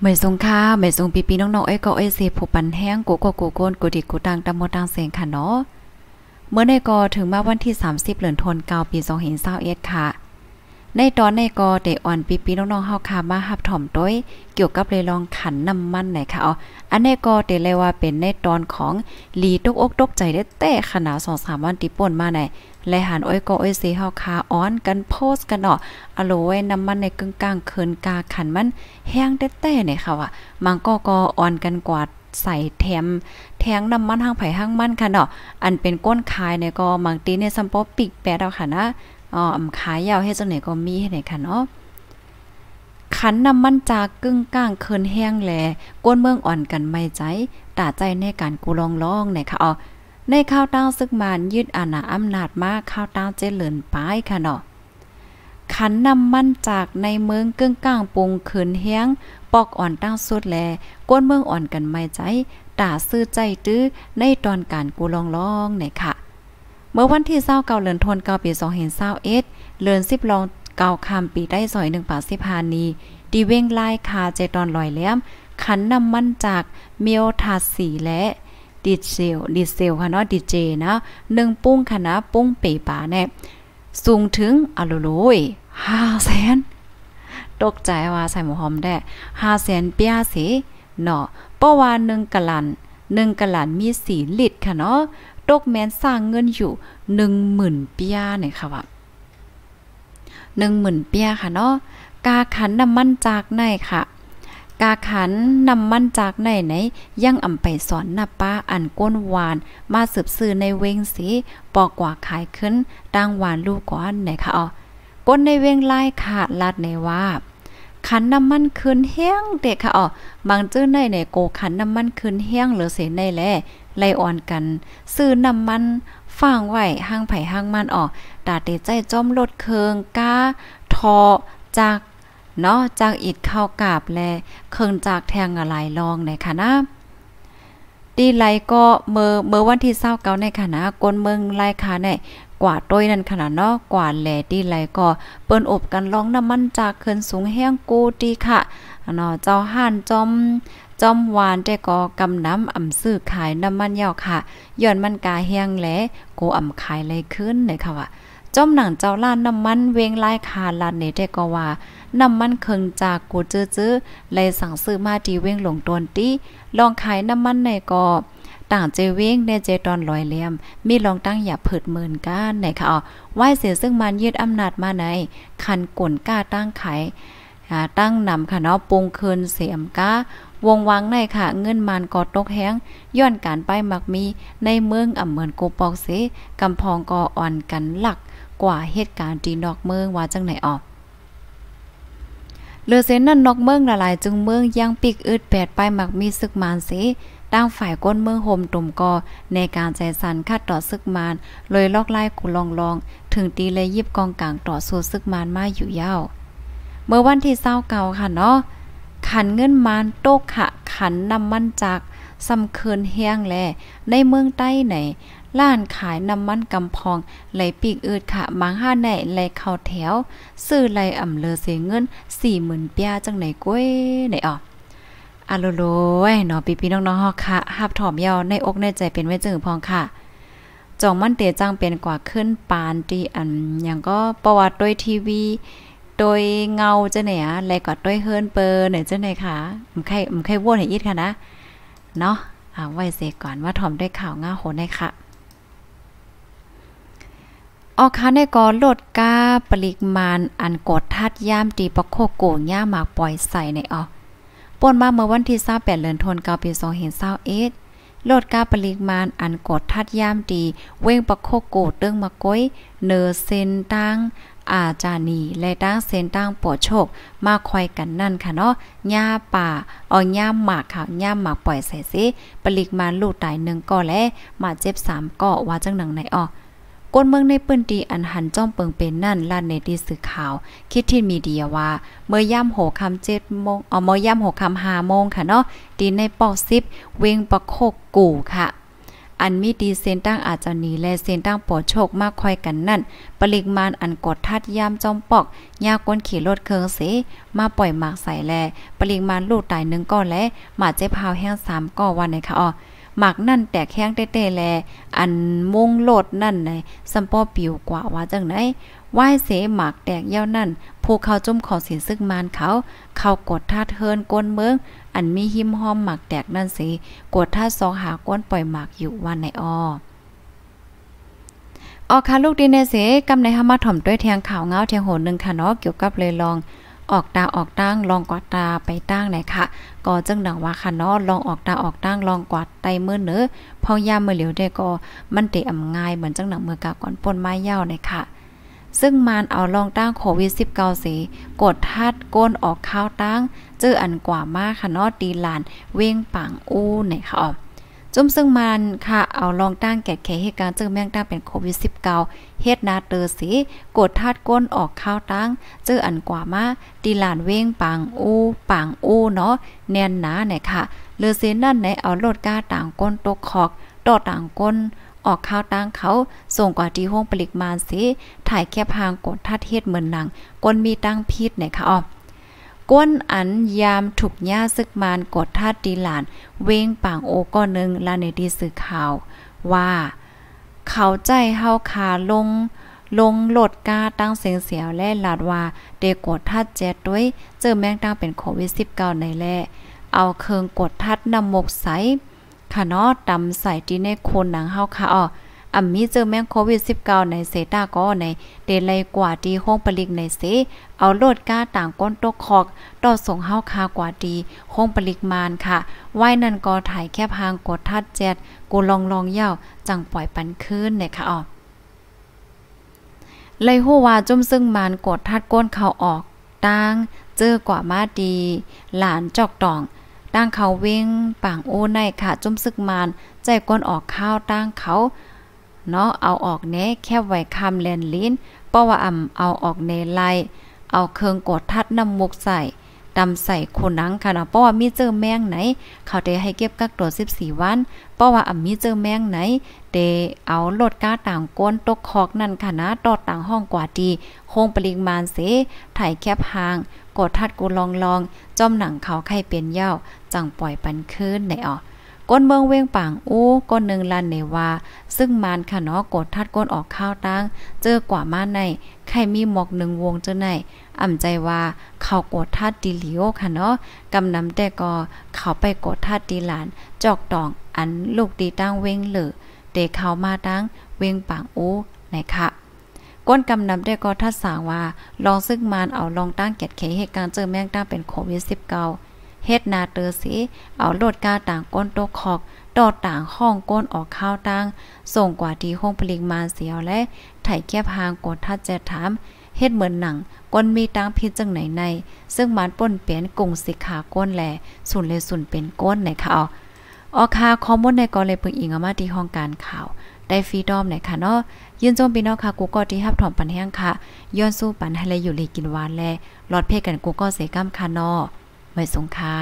เหมยทรงค่าเหมยทรงปีปีน้องๆเอ้ก็เอ้ยเสผูปันแห้งกูก็กูโกนกูดิกูตังตามมตังเสียงค่ะเนาะ เมื่อในก็ถึงมาวันที่30เหลือนทนเกาปี2 0 2 1ค่ะในตอนในกอเดอ่อนปีปีน้องๆเฮาคามาหับถ่อมต้วยเกี่ยวกับเลยลองขันน้ำมันไหนค่ะอ๋ออันในกอเดเลยว่าเป็นในตอนของลีตกอกตกใจได้แต่ขนาดสองสามวันติป่นมาไหนและหันอ้อยกออ้อยซีเฮาคาออนกันโพสกันเนาะอโลไว้น้ำมันในกึ่งกลางเคินกาขันมันแห้งไต้แต่เนี่ยค่ะว่ามังก็กอออนกันกว่าใส่แถมแทงน้ำมันห้างไผ่ห้างมันค่ะเนาะอันเป็นก้นคายเนี่ยก็มังตีเนสัมปอปิกแปดเอาค่ะนะอ๋อขายยาวเฮ็ดจังไหนก็มีเฮ็ดไหนค่ะเนาะ ขันนำมันจากกึ่งก้างเคินแห้งแลก้นเมืองอ่อนกันไม่ใจ ตาใจในการกูลองลองไหนค่ะอ๋อในข้าวต้าซึกมานยืดอาณาอำนาจมากข้าวต้าเจริญป้ายค่ะเนาะ ขันนำมั่นจากในเมืองกึ่งก้างปุงเขินแห้ง ปอกอ่อนตั้งสุดแลก้นเมืองอ่อนกันไม่ใจ ตาซื้อใจตื้อในตอนการกูลองลองไหนค่ะเมื่อวันที่เศร้าเกาเลือนทนเกาปีสองเห็นเศร้าเอ็ดเลือนสิบลองเกาคำปี ได้สอยหนึ่งป่าสิพานีดีเว้งไล่คาเจตอนลอยแหลมขันนำมันจาก เมียทาสี และดิเซลดิเซลค่ะ เนาะดิเจนะหนึ่งปุ้งคณะปุ้งเป๋ป่าแนี่สูงถึงอะโลโลยห้าแสนตกใจว่าใส่หมูหอมได้ห้าแสนเปียเสเนาะเพราะว่าหนึ่งกะลันหนึ่งกะลันมีสี่ลิตรค่ะเนาะรกแมนสร้างเงินอยู่หนึ่งหมื่นเปียเนี่ยค่ะว่าหนึ่งหมื่นเปียค่ะเนาะกาขันน้ำมันจากไหนค่ะ กาขันน้ำมันจากไหนไหนยังอ่ำไปสอนหน้าป้าอันก้นหวาน มาสืบสื่อ ในเวงสีปอกกว่าขายขึ้นดังหวานลูกก้อนไหนค่ะอ๋อก้นในเวงไล่ขาดลาดในว่า ขันน้ำมันคืนเฮี้ยงเด็กค่ะอ๋อบางจื้อในในโกขันน้ำมันคืนเฮี้ยงหรือเสในแลไล่อ่อนกันซื้อน้ำมันฟางไหวห้างไผ่ห้างมันออกดาเตใจจ้อมลดเคืองก้าทอจากเนาะจากอิดข้าวกาบแลเคืองจากแทงอะไรลองในค่ะนะดีไลก็เมื่อเมื่อวันที่เศร้าเก่าในคณะกนเมืองไลค่ะเนี่ยกว่าต้ยนั่นขนาดเนาะกว่าแหล่ดีไลก็ เปิ้นอบกันร้องน้ำมันจากเคืนสูงแห้งกูดีค่ะเนาะเจ้าห่านจอมจอมวานแต่ก็กำน้ำอ่ำซื้อขายน้ำมันยาวค่ะย้อนมันกาแห้งแลโกอ่ำขายเลยขึ้นเลยค่ะว่าจอมหนังเจ้าล้านน้ำมันเวงไล่คาลานในแต่ก็ว่าน้ำมันเคิงจากกูจื้อๆเลยสั่งซื้อมาดีเวงหลงตนตี้ลองขายน้ำมันในก็ต่างเจเวงในเจตอนลอยเลี่ยมมีลองตั้งอย่าเผิดมื่นก้านไหนค่ะอ๋อไหวเสียซึ่งมันยืดอำนาจมาใน คันก่นกล้าตั้งขายตั้งนำค่ะเนาะปรุงคืนเสียมก้าวงวังในค่ะ เงินมันกอตกแห้งย้อนการไปมักมีในเมืองอ่ำเหมือนโกปอกเสกำพองกออ่อนกันหลักกว่าเหตุการณ์ที่นอกเมืองว่าจังไหนออกเลอเซนนั่นนอกเมืองละลายจึงเมืองยังปิกอึดแปดไปมักมีศึกมานเสตั้งฝ่ายก้นเมืองโฮมตุ่มกอในการใจสันคัดต่อศึกมานเลยลอกไล่กุลองลองถึงตีเลยยิบกองกลางต่อสู้ศึกมานมาอยู่ยาวเมื่อวันที่เศร้าเก่าค่ะเนาะ ขันเงินมานโตกขะขันน้ำมันจากสำคินเฮียงแลในเมืองใต้ไหน ล้านขายน้ำมันกำพอง ไหลปีกอืดค่ะมังห้าไหน่ไหลเข้าแถว ซื้อไหลอ่ำเลอเสียเงิน สี่หมื่นเปียจังไหนก้วยไหนอ่ออะโลโลเนาะพี่พีน้องๆฮอค่ะหับถอมยาวในอกในใจเป็นไว้จึงพองค่ะ จองมันเตจังเป็นกว่าขึ้นปานตีอัน ยังก็ประวัติด้วยทีวีโดยเงาจะเนีอะไรกว่าด้วยเฮิรนเปอร์เนี่ยจะไหนค่ะมันไข่มันยว่ว่นให้ยิดค่ะนะ เนาะเอาไว้เสก่อนว่าถอมด้วยข่าวง่าโหนได้ค่ะ ออกค้าในกอลดกาปริมาณอันกดทัดย่ามตีปะโคโก้ย่าหมากปล่อยใส่ในออกป่นมาเมื่อวันที่28เดือนธันวาคมปี2521ลดกาปริมาณอันกดทัดย่ามตีเว้งปะโคโกเตื้งมาก้อยเนอเซนตังอาจานีและตั้งเซนตั้งปวดโชคมาคอยกันนั่นค่ะเนาะหญ้าป่า เอาหญ้าหมากค่ะหญ้าหมากปล่อยใส่ซิปลิกมาลูกตายหนึ่งก่อและมาเจ็บสามก่อว่าจังหนังไหนออกก้นเมืองในปื้นตีอันหันจ้อมเปิงเป็นนั่นลานในดีสื่อข่าว คิดที่มีเดียว่า เมื่อย่ำโหคำเจ็ดโมงเอาเมื่อย่ำโหคำห้าโมงค่ะเนาะตีในปอกซิบเวงประโคกกู่ค่ะอันมีดีเซนตั้งอาจจะหนีและเซนตั้งปอดโชคมากคอยกันนั่น ปริมาณอันกดทัดยามจอมปอก ยาก้นขี่รถเคืองเส มาปล่อยหมากใส่แล ปริมาณลูกตายหนึ่งก้อนและหมาเจ็บพาวแห้งสามก้อนวันในค่ะอ๋อหมักนั่นแตกแข้งเต้ๆแล อันมงโลดนั่นในสัมปอปิวกว่าว่าจังไหนไหวเสหมักแตกเย้านั่น ผู้เขาจุ่มขอเสียซึ่งมานเขา เขากดท่าเทินก้นเมือง อันมีหิมห้อมหมักแตกนั่นสิ กดท่าสองหาก้นปล่อยหมักอยู่วันในอ้อออค่ะลูกดีเนเสกำในหามาถ่อมด้วยแทงข่าวเงาแทงโหนึงค่ะเนาะเกี่ยวกับเลยลองออกตาออกตั้งลองกวาดตาไปตั้งไหนค่ะ ก็จังดังว่าค่ะเนาะลองออกตาออกตั้งลองกวาดไตเมื่อเนื้อพอยามเมื่อเหลียวได้ก็ มันเตะอ่ำง่ายเหมือนจังหนังเมื่อกาก่อนปนไม้ยาวไหนค่ะ ซึ่งมันเอาลองตั้งโควิด19เสีกดทัดก้นออกข้าวตั้ง เจออันกว่ามากค่ะเนาะ ตีหลานเว้งปังอู้ไหนค่ะจุ่มซึ่งมันค่ะ เอาลองตั้งแก่แขเหตุการณ์จึงแม่งตั้งเป็นโควิด -19 เฮ็ดนาเตอร์สิกดทาดก้นออกข้าวตั้งเจออันกว่ามาตีหลานเว้งปังอู้ปังอู้เนาะแน่นหนาเนี่ยค่ะ เลือเซนนั่นไหน เอารถก้าต่างก้น ตกขอกต่อต่างก้น ออกข้าวตั้งเขา ส่งกว่าที่ห้องปลิกมาสิถ่ายแคบหางกดทัดเฮ็ดเหมือนหนังก้นมีตั้งพิษี่ยค่ะอ๋อก้นอันยามถูกหญ้าซึกมานกดท่ดดีหลานเว้งป่างโอก้อนนึงลาเนดีสื่อข่าวว่า เขาใจเฮาขาลงลงหลดกาตั้งเสียงเสียวและหลาดว่า เดกกดทัดเจ็ดด้วยเจอแมงตั้งเป็นโควิด -19 ในแล่เอาเคืองกดทัดนำหมกใสขะนอตดำใส่ที่ในโคนหนังเฮาขาอ๋ออ่ำมีเจอแมงโควิด -19 ในเซต้าก็ในเดลัยกว่าดีห้องปลิกในเซเอาโลดก้าต่างก้นตกคอกต่อส่งเฮาคากว่าดี ห้องปลิกมานค่ะว่ายนันก็ถ่ายแคบหางกดทัดเจ็ดกูลองลองเย่าจังปล่อยปันคืนเนี่ยค่ะอ๋อเลยหูว่าจุ่มซึ่งมานกดทัดก้นเขาออกตั้งเจอกว่ามาดี หลานจอกตองตั้งเขาเว้งป่างโอ้ในค่ะจุ่มซึ่งมานใจก้นออกข้าวตั้งเขาเนาะเอาออกแน่แค่ไว้คำแลนลิ้นเพราะว่าอำเอาออกในลไยเอาเครื่องกดทัดน้ำมุกใส่ดำใส่คนนังค่ะเนาะเพราะว่ามีเจอแมงไหน เขาได้ให้เก็บกักตัว14วันเพราะว่าอ่ำมีเจอแมงไหนเดเอาลดก้าต่างก้นตกคอกนั่นค่ะนะตอดต่างห้องกว่าดีคงปริมาณเส ถ่ายแคบหางกดทัดกูลองลองจอมหนังเขาไข่เป็นเย้าจังปล่อยปันคืนไหนอ๋อก้นเมืองเวงป่างอู้ก้นหนึ่งลันเนวาซึ่งมานค่ะเนาะกดทัดก้นออกข้าวตั้ง เจอกว่ามาในใครมีหมอกหนึ่งวงเจอในอ่ำใจว่าเขากดทัดดีลิยวค่ะเนาะกำนำแต่ก็เขาไปกดทัดดีหลานจอกตองอันลูกดีตั้งเวงเหลือเดเขามาตั้งเวงป่างอู้ในค่ะก้นกำนำได้ก็ทัดสางว่าลองซึ่งมานเอาลองตั้งเก็ดเขเหตุการณ์เจอแม่งตั้งเป็นโควิด -19 เฮ็ดนาเตอสิเอาโลดกาต่างก้นโตคอกตอต่างห้องก้นออกข้าวตั้ง ส่งกว่า ที่ห้องผลิงมาเสียวและ ไถ่แคบหางกดทัดจะถาม เฮ็ดเหมือนหนัง ก้นมีตังพิจังไหนใน ซึ่งมันป่นเปลี่ยนกุ่งสิขาก้นแหล่ สุนเลยสุนเป็นก้นในข่าว ออกค่าข้อมูลในกอเลยพึงอิงมาที่ห้องการข่าว ได้ฟรีดอมใน่ค่ะเนาะยืนจมปีนอค่ะกูก็ที่ฮับถอมปันแห้งค่ะย้อนสู้ปันให้เลยอยู่เลยกินหวานแลหลอดเพ่กันกูก็เสก้ามค่ะเนาะไว้สงค่า